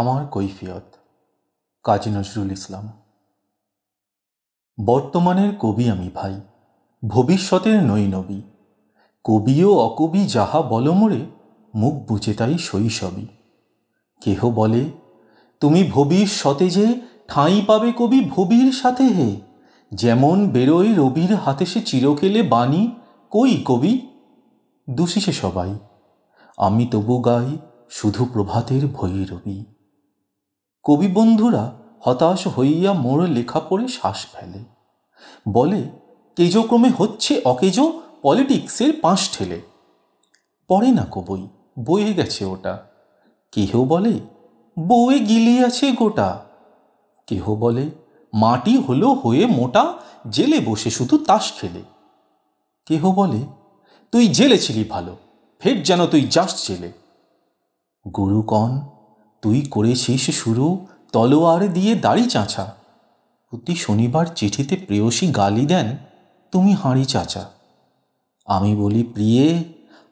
আমার কৈফিয়ত কাজী নজরুল ইসলাম বর্তমানের কবি আমি ভাই ভবিষ্যতের নই নবী কবি ও অকবি যাহা বল মুখ বুঝে তাই শৈশবী কেহ বলে তুমি ভবিষ্যতে যে ঠাঁই পাবে কবি ভবির সাথে হে যেমন বেরোয় রবির হাতে সে চিরকেলে বাণী কই কবি দোষী সে সবাই আমি তবু গাই শুধু প্রভাতের ভৈরবী কবি বন্ধুরা হতাশ হইয়া মোর লেখা পড়ে শ্বাস ফেলে বলে ক্রমে হচ্ছে অকেজো পলিটিক্সের পাঁশ ঠেলে পড়ে না বই বয়ে গেছে ওটা কেহ বলে বউয়ে গিলিয়াছে গোটা কেহ বলে মাটি হলো হয়ে মোটা জেলে বসে শুধু তাস খেলে কেহ বলে তুই জেলে ছিলি ভালো ফের যেন তুই যাস জেলে গুরুকণ তুই করেছিস শুরু তলোয়ার দিয়ে দাড়ি চাঁচা প্রতি শনিবার চিঠিতে প্রেয়সী গালি দেন তুমি হাঁড়ি চাচা আমি বলি প্রিয়ে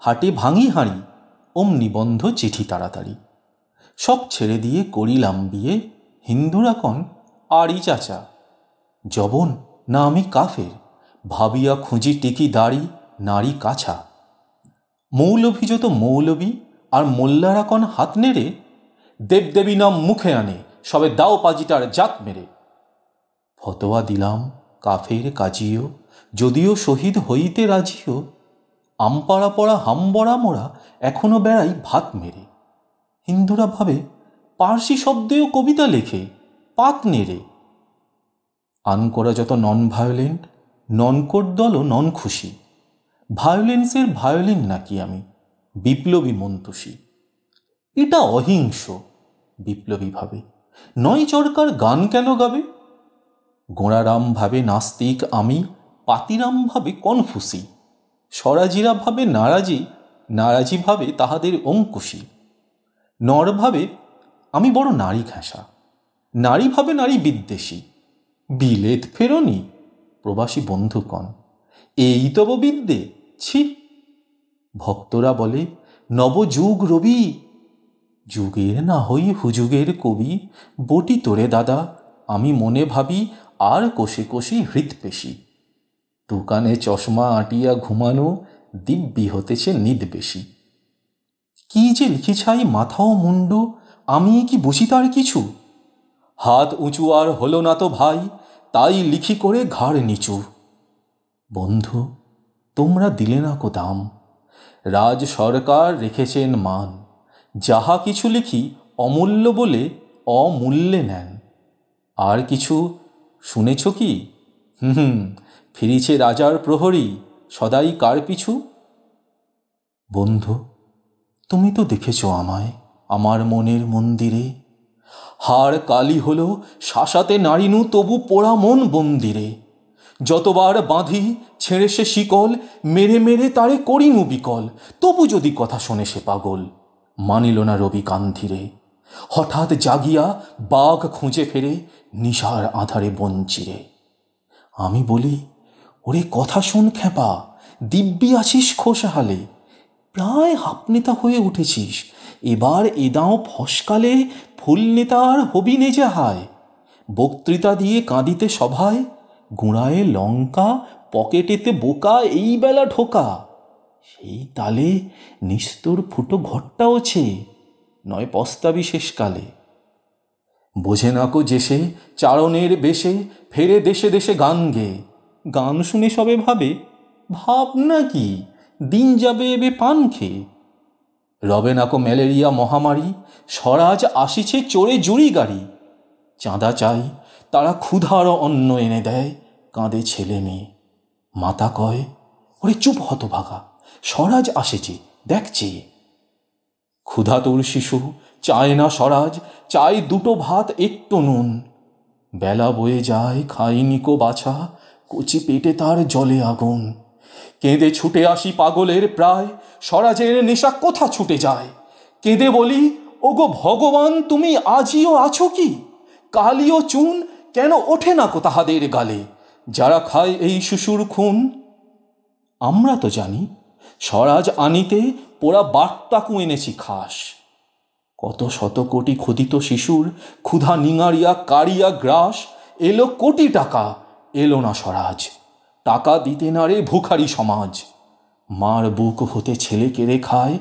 হাটে ভাঙি হাঁড়ি ওম নিবন্ধ চিঠি তাড়াতাড়ি সব ছেড়ে দিয়ে করিলাম বিয়ে হিন্দুরা কন আড়ি চাচা জবন না আমি কাফের ভাবিয়া খুঁজি টিকি দাড়ি নারী কাছা মৌলভী যত মৌলভি আর মোল্লারা কন হাত নেড়ে দেবদেবী নাম মুখে আনে সবে দাও পাজিটার জাত মেরে ফতোয়া দিলাম কাফের কাজিও যদিও শহীদ হইতে রাজিও আমপাড়া পড়া হামবড়া মোড়া এখনও বেড়াই ভাত মেরে হিন্দুরা ভাবে পার্সি শব্দেও কবিতা লেখে পাত নেড়ে আনকোরা যত নন ভায়োলেন্ট ননকোর দলও নন খুশি ভায়োলেন্সের ভায়োলিন নাকি আমি বিপ্লবী মন্তুষী এটা অহিংস বিপ্লবী ভাবে নয় চরকার গান কেন গাবে গোড়ারাম ভাবে নাস্তিক আমি পাতিরাম ভাবে কনফুসি স্বরাজিরা ভাবে নারাজি নারাজি ভাবে তাহাদের অঙ্কুশি নর ভাবে আমি বড় নারী ঘেঁষা নারী ভাবে নারী বিদ্বেষী বিলেত ফেরনি প্রবাসী বন্ধুকণ এই তব বিদ্যে ছি ভক্তরা বলে নবযুগ রবি যুগের না হই হুযুগের কবি বটি তোরে দাদা আমি মনে ভাবি আর কষে কষি হৃৎপেশি দোকানে চশমা আটিয়া ঘুমানো দিব্যি হতেছে নিদ বেশি কি যে লিখেছাই ছাই মাথাও মুন্ডু আমি কি বুঝি তার কিছু হাত উঁচু আর হলো না তো ভাই তাই লিখি করে ঘাড় নিচু বন্ধু তোমরা দিলে না কো দাম রাজ সরকার রেখেছেন মান যাহা কিছু লিখি অমূল্য বলে অমূল্যে নেন আর কিছু শুনেছ কি হুম হুম ফিরিছে রাজার প্রহরী সদাই কার পিছু বন্ধু তুমি তো দেখেছ আমায় আমার মনের মন্দিরে হার কালি হল শাসাতে নারীনু তবু পোড়া মন বন্দিরে যতবার বাঁধি ছেড়ে সে শিকল মেরে মেরে তারে করিনু বিকল তবু যদি কথা শোনে সে পাগল মানিল না রবি কান্ধিরে হঠাৎ জাগিয়া বাঘ খুঁজে ফেরে নিশার আধারে বঞ্চিরে আমি বলি ওরে কথা শুন খেপা দিব্যি আছিস খোসাহালে প্রায় হাপনেতা হয়ে উঠেছিস এবার এদাও ফসকালে ফুল নেতার হবি নেজে হায় বক্তৃতা দিয়ে কাঁদিতে সভায় গুঁড়ায়ে লঙ্কা পকেটেতে বোকা এই বেলা ঢোকা সেই তালে নিস্তর ফুটো ঘরটাও ছে নয় পস্তাবি শেষকালে বোঝে নাকো যে সে চারণের বেশে ফেরে দেশে দেশে গান গে গান শুনে সবে ভাবে ভাবনা কি দিন যাবে এবে পান খেয়ে রবে নাকো ম্যালেরিয়া মহামারী স্বরাজ আসিছে চোরে জুড়ি গাড়ি চাঁদা চাই তারা ক্ষুধার অন্ন এনে দেয় কাঁদে ছেলে মেয়ে মাতা কয় ওরে চুপ হতভাগা স্বরাজ আসেছে দেখছে ক্ষুধাতুর শিশু চায় না স্বরাজ চাই দুটো ভাত একটু নুন বেলা বয়ে যায় কো বাছা কচি পেটে তার জলে আগুন কেঁদে ছুটে আসি পাগলের প্রায় স্বরাজের নেশা কোথা ছুটে যায় কেঁদে বলি ওগো ভগবান তুমি আজিও আছো কি কালিও চুন কেন ওঠে না কো তাহাদের গালে যারা খায় এই শিশুর খুন আমরা তো জানি স্বরাজ আনিতে পোড়া বার্তাকু এনেছি খাস কত শত কোটি ক্ষুধিত শিশুর ক্ষুধা নিঙাড়িয়া কারিয়া গ্রাস এলো কোটি টাকা এলো না স্বরাজ টাকা দিতে না রে ভুখারি সমাজ মার বুক হতে ছেলে কেড়ে খায়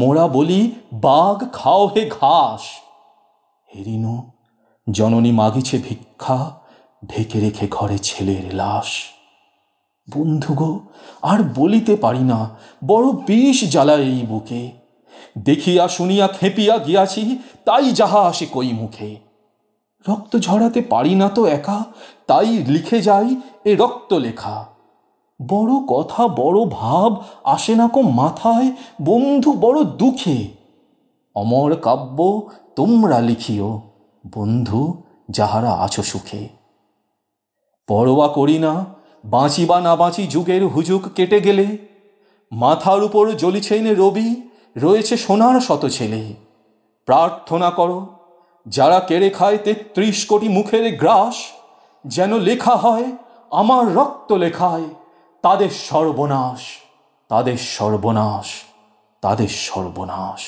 মোরা বলি বাঘ খাও হে ঘাস হেরিনো জননী মাগিছে ভিক্ষা ঢেকে রেখে ঘরে ছেলের লাশ বন্ধু গো আর বলিতে পারি না বড় বিষ জ্বালা এই বুকে দেখিয়া শুনিয়া খেপিয়া গিয়াছি তাই যাহা আসে কই মুখে রক্ত ঝরাতে পারি না তো একা তাই লিখে যাই এ রক্ত লেখা বড় কথা বড় ভাব আসে না কো মাথায় বন্ধু বড় দুঃখে অমর কাব্য তোমরা লিখিও বন্ধু যাহারা আছো সুখে পরোয়া করি না বাঁচি বা না বাঁচি যুগের হুজুক কেটে গেলে মাথার উপর জ্বলিছেন রবি রয়েছে সোনার শত ছেলে প্রার্থনা করো যারা কেড়ে খায় তেত্রিশ কোটি মুখের গ্রাস যেন লেখা হয় আমার রক্ত লেখায় তাদের সর্বনাশ তাদের সর্বনাশ তাদের সর্বনাশ